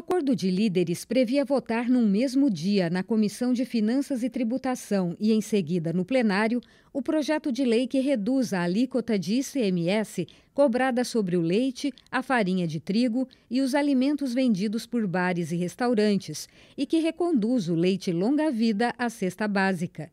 acordo de líderes previa votar num mesmo dia na Comissão de Finanças e Tributação e, em seguida, no plenário, o projeto de lei que reduz a alíquota de ICMS cobrada sobre o leite, a farinha de trigo e os alimentos vendidos por bares e restaurantes, e que reconduz o leite longa-vida à cesta básica.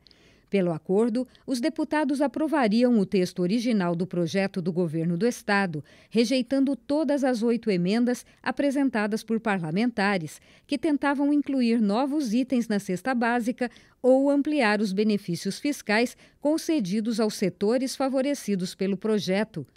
Pelo acordo, os deputados aprovariam o texto original do projeto do governo do Estado, rejeitando todas as oito emendas apresentadas por parlamentares, que tentavam incluir novos itens na cesta básica ou ampliar os benefícios fiscais concedidos aos setores favorecidos pelo projeto.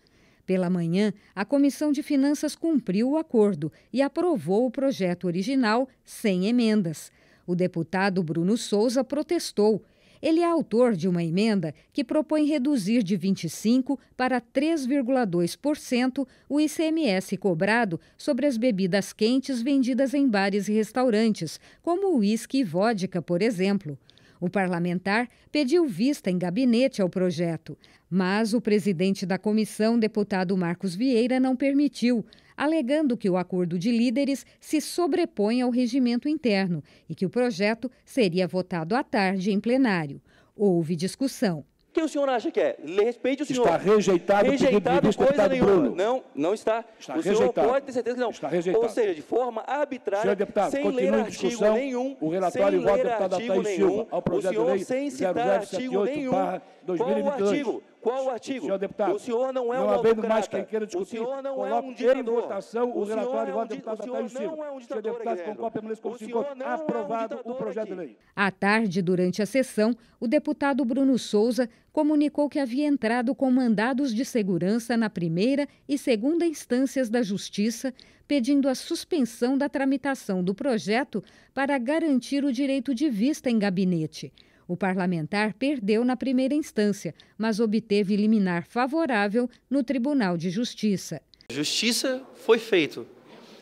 Pela manhã, a Comissão de Finanças cumpriu o acordo e aprovou o projeto original sem emendas. O deputado Bruno Souza protestou ele é autor de uma emenda que propõe reduzir de 25% para 3,2% o ICMS cobrado sobre as bebidas quentes vendidas em bares e restaurantes, como uísque e vodka, por exemplo. O parlamentar pediu vista em gabinete ao projeto, mas o presidente da comissão, deputado Marcos Vieira, não permitiu, alegando que o acordo de líderes se sobrepõe ao regimento interno e que o projeto seria votado à tarde em plenário. Houve discussão que o senhor acha que é? Respeite o senhor. Está rejeitado, rejeitado o coisa nenhuma. Bruno. Não, não está. está o senhor pode ter certeza que não. Está rejeitado. Ou seja, de forma arbitrária, senhor deputado, sem ler artigo nenhum, o relatório sem igual ler artigo nenhum, ao projeto o senhor de lei sem citar artigo nenhum. Qual o artigo? Qual o artigo? Senhor deputado, o senhor não é não um havendo mais quem queira discutir, é o senhor não é um ditador. votação o, o relatório é um, deputado Natal senhor Não é um ditador, senhor deputado, concorre, permaneça como se encontra. Aprovado é um o projeto aqui. de lei. À tarde, durante a sessão, o deputado Bruno Souza comunicou que havia entrado com mandados de segurança na primeira e segunda instâncias da Justiça, pedindo a suspensão da tramitação do projeto para garantir o direito de vista em gabinete. O parlamentar perdeu na primeira instância, mas obteve liminar favorável no Tribunal de Justiça. Justiça foi feito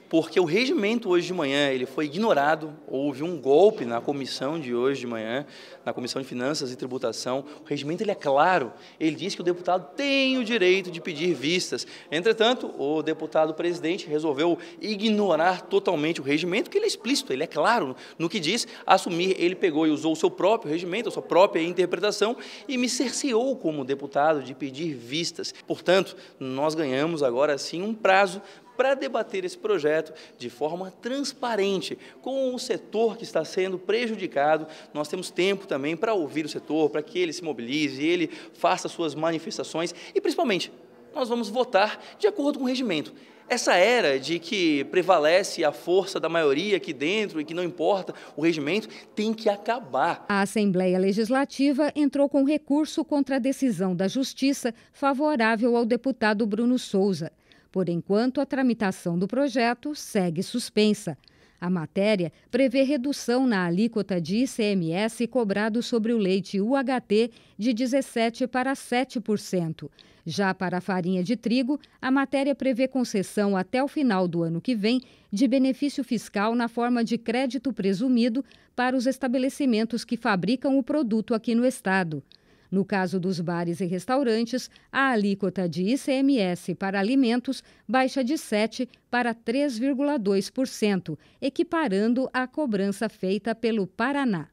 porque o regimento hoje de manhã ele foi ignorado, houve um golpe na comissão de hoje de manhã, na comissão de finanças e tributação. O regimento ele é claro, ele diz que o deputado tem o direito de pedir vistas. Entretanto, o deputado presidente resolveu ignorar totalmente o regimento, que ele é explícito, ele é claro no que diz. Assumir, ele pegou e usou o seu próprio regimento, a sua própria interpretação e me cerceou como deputado de pedir vistas. Portanto, nós ganhamos agora sim um prazo para debater esse projeto de forma transparente com o setor que está sendo prejudicado. Nós temos tempo também para ouvir o setor, para que ele se mobilize, ele faça suas manifestações e, principalmente, nós vamos votar de acordo com o regimento. Essa era de que prevalece a força da maioria aqui dentro e que não importa o regimento tem que acabar. A Assembleia Legislativa entrou com recurso contra a decisão da Justiça favorável ao deputado Bruno Souza. Por enquanto, a tramitação do projeto segue suspensa. A matéria prevê redução na alíquota de ICMS cobrado sobre o leite UHT de 17% para 7%. Já para a farinha de trigo, a matéria prevê concessão até o final do ano que vem de benefício fiscal na forma de crédito presumido para os estabelecimentos que fabricam o produto aqui no Estado. No caso dos bares e restaurantes, a alíquota de ICMS para alimentos baixa de 7% para 3,2%, equiparando a cobrança feita pelo Paraná.